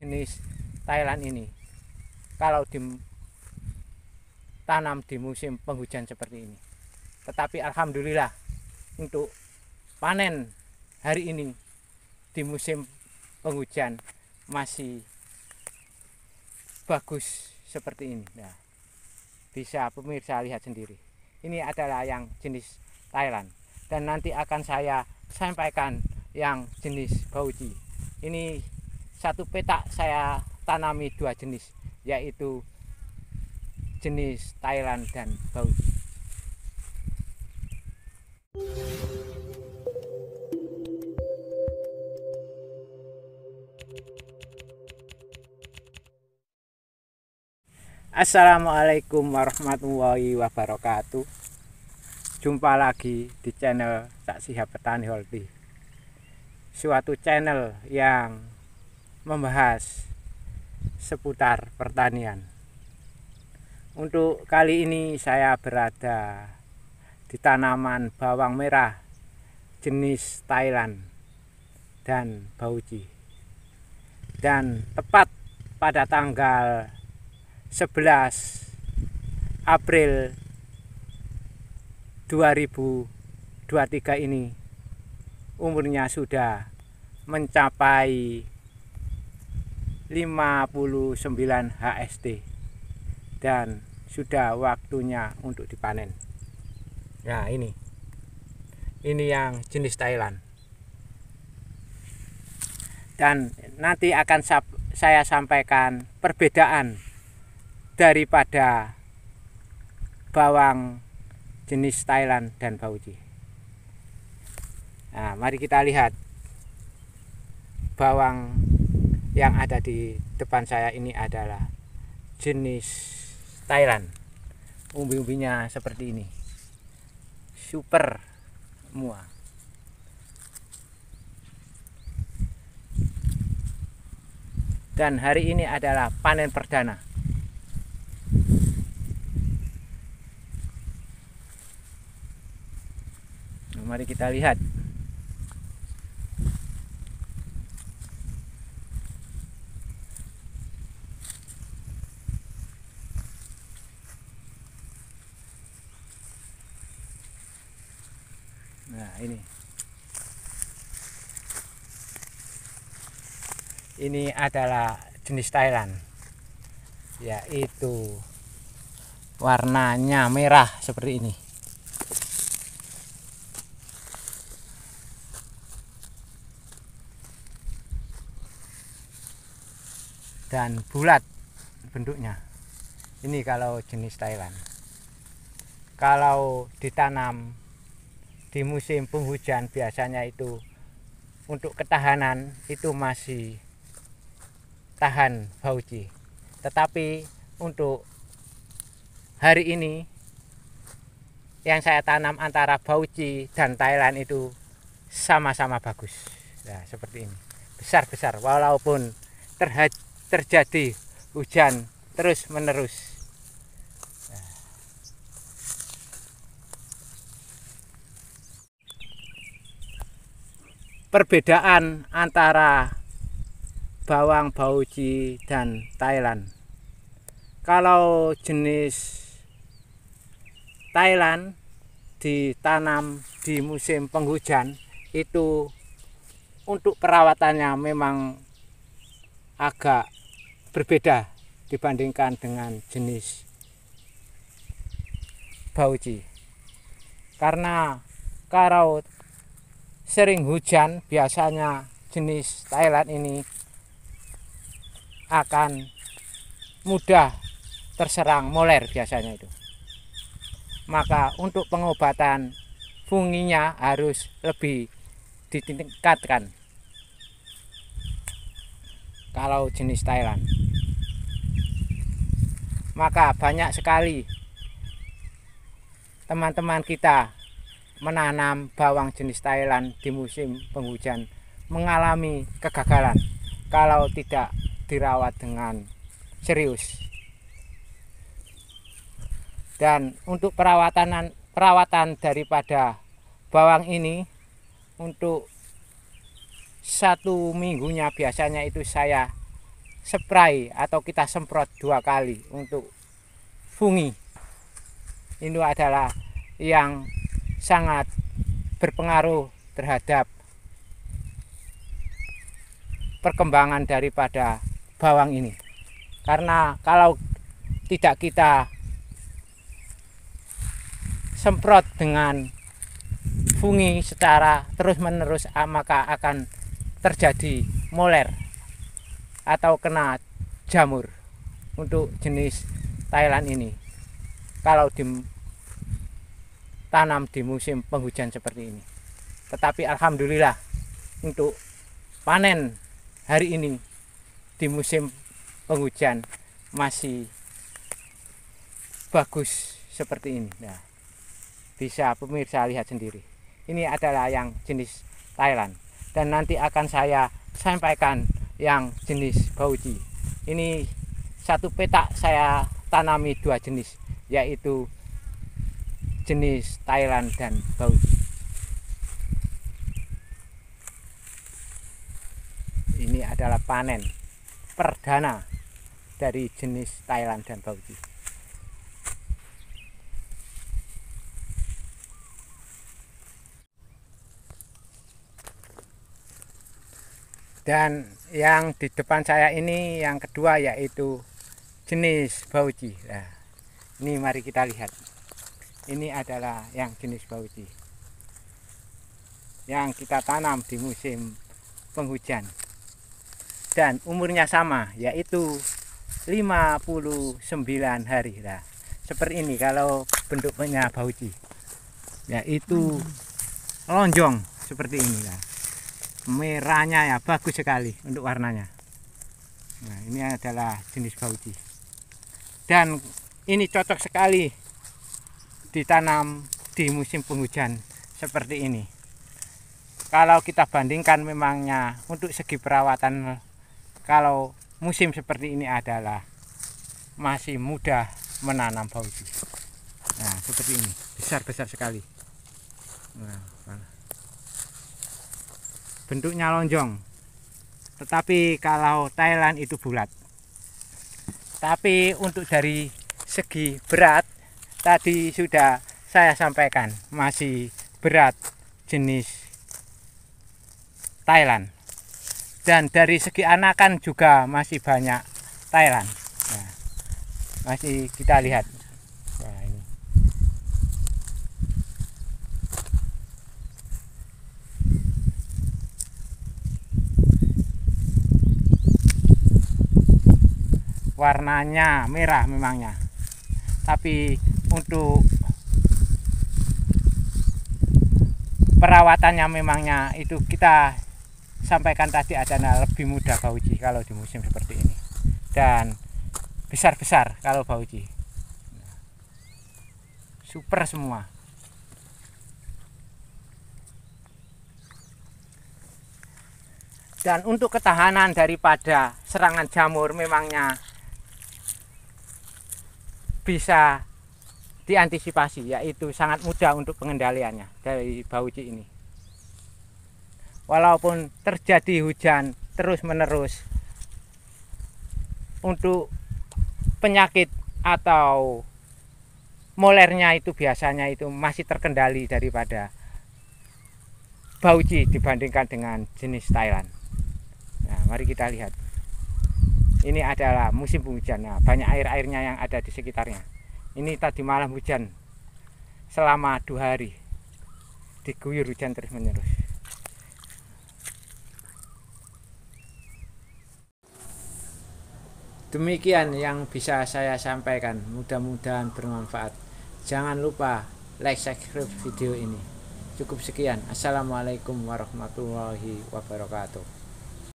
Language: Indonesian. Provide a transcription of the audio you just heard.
jenis Thailand ini kalau ditanam di musim penghujan seperti ini tetapi alhamdulillah untuk panen hari ini di musim penghujan masih bagus seperti ini nah, bisa pemirsa lihat sendiri ini adalah yang jenis Thailand dan nanti akan saya sampaikan yang jenis Bauji ini satu petak saya tanami dua jenis yaitu jenis Thailand dan Bau. Assalamualaikum warahmatullahi wabarakatuh Jumpa lagi di channel Tak Sihab Petani Holti Suatu channel yang membahas seputar pertanian. Untuk kali ini saya berada di tanaman bawang merah jenis Thailand dan Bauji. Dan tepat pada tanggal 11 April 2023 ini umurnya sudah mencapai 59 HST dan sudah waktunya untuk dipanen nah ini ini yang jenis Thailand dan nanti akan saya sampaikan perbedaan daripada bawang jenis Thailand dan Bauji nah mari kita lihat bawang yang ada di depan saya ini adalah jenis Thailand umbi-umbinya seperti ini super semua dan hari ini adalah panen perdana mari kita lihat ini adalah jenis Thailand yaitu warnanya merah seperti ini dan bulat bentuknya ini kalau jenis Thailand kalau ditanam di musim penghujan biasanya itu untuk ketahanan itu masih tahan Fauci. Tetapi untuk hari ini yang saya tanam antara Fauci dan Thailand itu sama-sama bagus. Ya seperti ini. Besar-besar walaupun terjadi hujan terus-menerus. Ya. perbedaan antara bawang bauji dan Thailand. Kalau jenis Thailand ditanam di musim penghujan itu untuk perawatannya memang agak berbeda dibandingkan dengan jenis bauji karena kalau sering hujan biasanya jenis Thailand ini akan mudah terserang moler biasanya itu. Maka untuk pengobatan funginya harus lebih ditingkatkan. Kalau jenis Thailand. Maka banyak sekali teman-teman kita menanam bawang jenis Thailand di musim penghujan mengalami kegagalan kalau tidak dirawat dengan serius. Dan untuk perawatan perawatan daripada bawang ini untuk satu minggunya biasanya itu saya spray atau kita semprot dua kali untuk fungi ini adalah yang sangat berpengaruh terhadap perkembangan daripada bawang ini. Karena kalau tidak kita semprot dengan fungi secara terus-menerus ah, maka akan terjadi moler atau kena jamur untuk jenis Thailand ini. Kalau ditanam di musim penghujan seperti ini. Tetapi alhamdulillah untuk panen hari ini di musim penghujan masih bagus seperti ini. Nah, bisa pemirsa lihat sendiri. Ini adalah yang jenis Thailand dan nanti akan saya sampaikan yang jenis bauji. Ini satu petak saya tanami dua jenis yaitu jenis Thailand dan bauji. Ini adalah panen perdana dari jenis Thailand dan Bauji. Dan yang di depan saya ini yang kedua yaitu jenis Bauji. Nah, ini mari kita lihat. Ini adalah yang jenis Bauji yang kita tanam di musim penghujan dan umurnya sama yaitu 59 hari lah seperti ini kalau bentuknya bauji yaitu lonjong seperti ini nah, merahnya ya bagus sekali untuk warnanya nah ini adalah jenis bauji dan ini cocok sekali ditanam di musim penghujan seperti ini kalau kita bandingkan memangnya untuk segi perawatan kalau musim seperti ini adalah masih mudah menanam bauji. Nah, seperti ini, besar-besar sekali. Nah, bentuknya lonjong. Tetapi kalau Thailand itu bulat. Tapi untuk dari segi berat tadi sudah saya sampaikan masih berat jenis Thailand dan dari segi anakan juga masih banyak Thailand ya. masih kita lihat nah, ini. warnanya merah memangnya tapi untuk perawatannya memangnya itu kita sampaikan tadi ada lebih mudah bauji kalau di musim seperti ini dan besar-besar kalau bauji super semua dan untuk ketahanan daripada serangan jamur memangnya bisa diantisipasi yaitu sangat mudah untuk pengendaliannya dari bauji ini walaupun terjadi hujan terus-menerus untuk penyakit atau molernya itu biasanya itu masih terkendali daripada bauji dibandingkan dengan jenis Thailand. Nah, mari kita lihat. Ini adalah musim hujan. Nah, banyak air-airnya yang ada di sekitarnya. Ini tadi malam hujan selama dua hari diguyur hujan terus-menerus. Demikian yang bisa saya sampaikan. Mudah-mudahan bermanfaat. Jangan lupa like, subscribe video ini. Cukup sekian. Assalamualaikum warahmatullahi wabarakatuh.